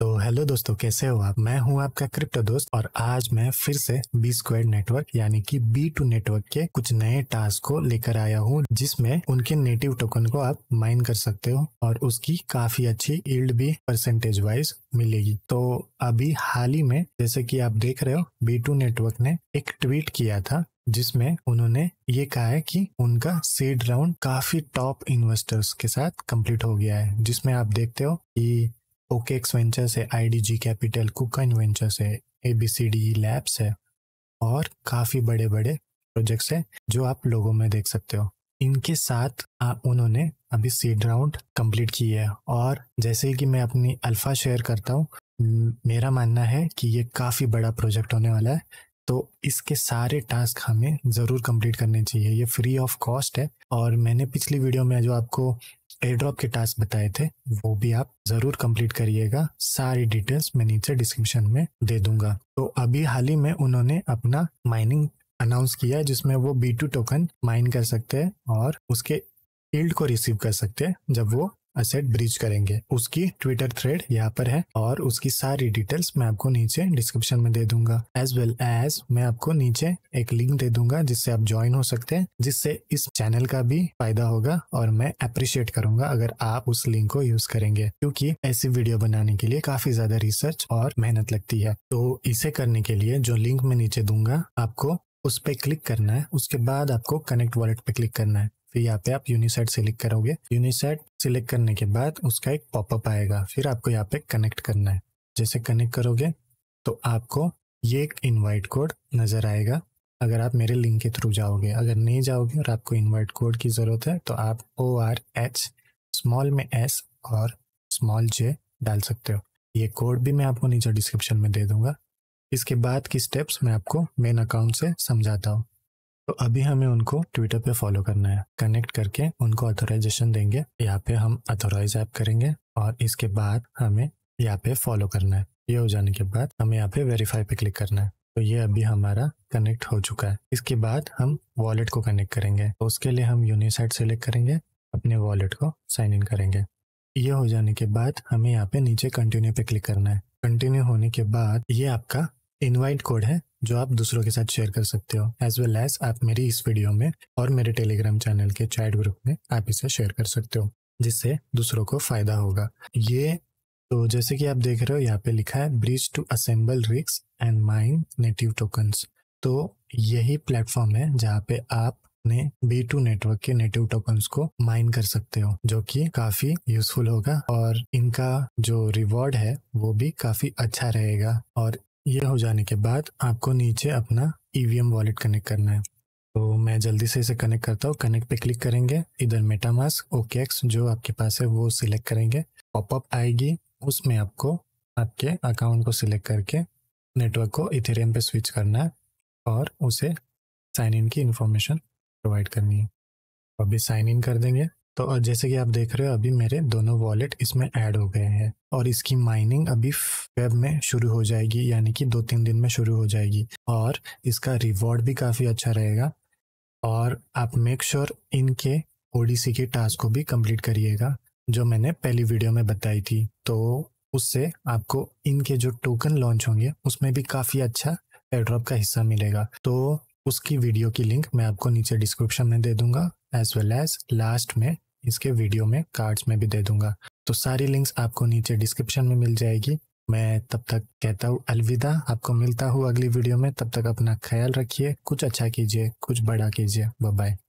तो हेलो दोस्तों कैसे हो आप मैं हूं आपका क्रिप्टो दोस्त और आज मैं फिर से बी स्क्वायर नेटवर्क यानी कि बी टू नेटवर्क के कुछ नए टास्क को लेकर आया हूं जिसमें उनके नेटिव टोकन को आप माइन कर सकते हो और उसकी काफी अच्छी ईल्ड भी परसेंटेज वाइज मिलेगी तो अभी हाल ही में जैसे कि आप देख रहे हो बी टू नेटवर्क ने एक ट्वीट किया था जिसमें उन्होंने ये कहा है कि उनका सीड राउंड काफी टॉप इन्वेस्टर्स के साथ कंप्लीट हो गया है जिसमें आप देखते हो कि एक्स वेंचर्स है जी कैपिटल कुकन वेंचर्स है डी लैब्स है और काफी बड़े बड़े प्रोजेक्ट्स है जो आप लोगों में देख सकते हो इनके साथ आ, उन्होंने अभी सीड राउंड कंप्लीट की है और जैसे कि मैं अपनी अल्फा शेयर करता हूँ मेरा मानना है कि ये काफ़ी बड़ा प्रोजेक्ट होने वाला है तो इसके सारे टास्क हमें ज़रूर कंप्लीट करने चाहिए ये फ्री ऑफ कॉस्ट है और मैंने पिछली वीडियो में जो आपको एयर ड्रॉप के टास्क बताए थे वो भी आप ज़रूर कंप्लीट करिएगा सारी डिटेल्स मैं नीचे डिस्क्रिप्शन में दे दूंगा तो अभी हाल ही में उन्होंने अपना माइनिंग अनाउंस किया है जिसमें वो बी टू टोकन माइन कर सकते हैं और उसके ईल्ड को रिसीव कर सकते हैं जब वो असेट ब्रिज करेंगे उसकी ट्विटर थ्रेड यहाँ पर है और उसकी सारी डिटेल्स मैं आपको नीचे डिस्क्रिप्शन में दे दूंगा एज वेल एज मैं आपको नीचे एक लिंक दे दूंगा जिससे आप ज्वाइन हो सकते हैं जिससे इस चैनल का भी फायदा होगा और मैं अप्रिशिएट करूंगा अगर आप उस लिंक को यूज करेंगे क्योंकि ऐसी वीडियो बनाने के लिए काफी ज्यादा रिसर्च और मेहनत लगती है तो इसे करने के लिए जो लिंक मैं नीचे दूंगा आपको उस पर क्लिक करना है उसके बाद आपको कनेक्ट वॉलेट पे क्लिक करना है फिर यहाँ पे आप यूनिसेट सिलेक्ट करोगे यूनिसेट सिलेक्ट करने के बाद उसका एक पॉपअप आएगा फिर आपको यहाँ पे कनेक्ट करना है जैसे कनेक्ट करोगे तो आपको ये एक इनवाइट कोड नज़र आएगा अगर आप मेरे लिंक के थ्रू जाओगे अगर नहीं जाओगे और आपको इनवाइट कोड की ज़रूरत है तो आप ओ आर एच स्मॉल में एस और स्मॉल जे डाल सकते हो ये कोड भी मैं आपको नीचे डिस्क्रिप्शन में दे दूंगा इसके बाद की स्टेप्स मैं आपको मेन अकाउंट से समझाता हूँ तो अभी हमें उनको ट्विटर पे फॉलो करना है कनेक्ट करके उनको ऑथोराइजेशन देंगे यहाँ पे हम ऑथोराइज ऐप करेंगे और इसके बाद हमें यहाँ पे फॉलो करना है ये हो जाने के बाद हमें यहाँ पे वेरीफाई पे क्लिक करना है तो ये अभी हमारा कनेक्ट हो चुका है इसके बाद हम वॉलेट को कनेक्ट करेंगे तो उसके लिए हम यूनिसाइट सेलेक्ट करेंगे अपने वॉलेट को साइन इन करेंगे ये हो जाने के बाद हमें यहाँ पे नीचे कंटिन्यू पे क्लिक करना है कंटिन्यू होने के बाद ये आपका इनवाइट कोड है जो आप दूसरों के साथ शेयर कर सकते हो एज वेल एज आप मेरी इस वीडियो में और मेरे टेलीग्राम चैनल के चैट ग्रुप में आप इसे शेयर कर सकते हो जिससे दूसरों को फायदा होगा ये तो जैसे कि आप देख रहे हो यहाँ पे लिखा है bridge to assemble rigs and mine native tokens तो यही प्लेटफॉर्म है जहाँ पे आप ने बी टू नेटवर्क के नेटिव टोकन्स को माइन कर सकते हो जो कि काफी यूजफुल होगा और इनका जो रिवॉर्ड है वो भी काफी अच्छा रहेगा और यह हो जाने के बाद आपको नीचे अपना ईवीएम वॉलेट कनेक्ट करना है तो मैं जल्दी से इसे कनेक्ट करता हूँ कनेक्ट पे क्लिक करेंगे इधर मेटामास्क ओके जो आपके पास है वो सिलेक्ट करेंगे पॉपअप आएगी उसमें आपको आपके अकाउंट को सिलेक्ट करके नेटवर्क को इथेरियम पे स्विच करना है और उसे साइन इन की इन्फॉर्मेशन प्रोवाइड करनी है अभी साइन इन कर देंगे तो जैसे कि आप देख रहे हो अभी मेरे दोनों वॉलेट इसमें ऐड हो गए हैं और इसकी माइनिंग अभी वेब में शुरू हो जाएगी यानी कि दो तीन दिन में शुरू हो जाएगी और इसका रिवॉर्ड भी काफ़ी अच्छा रहेगा और आप मेक श्योर sure इनके ओ के टास्क को भी कंप्लीट करिएगा जो मैंने पहली वीडियो में बताई थी तो उससे आपको इनके जो टोकन लॉन्च होंगे उसमें भी काफ़ी अच्छा एड्रॉप का हिस्सा मिलेगा तो उसकी वीडियो की लिंक मैं आपको नीचे डिस्क्रिप्शन में दे दूंगा एज वेल एज लास्ट में इसके वीडियो में कार्ड्स में भी दे दूंगा तो सारी लिंक्स आपको नीचे डिस्क्रिप्शन में मिल जाएगी मैं तब तक कहता हूँ अलविदा आपको मिलता हूँ अगली वीडियो में तब तक अपना ख्याल रखिए कुछ अच्छा कीजिए कुछ बड़ा कीजिए बाय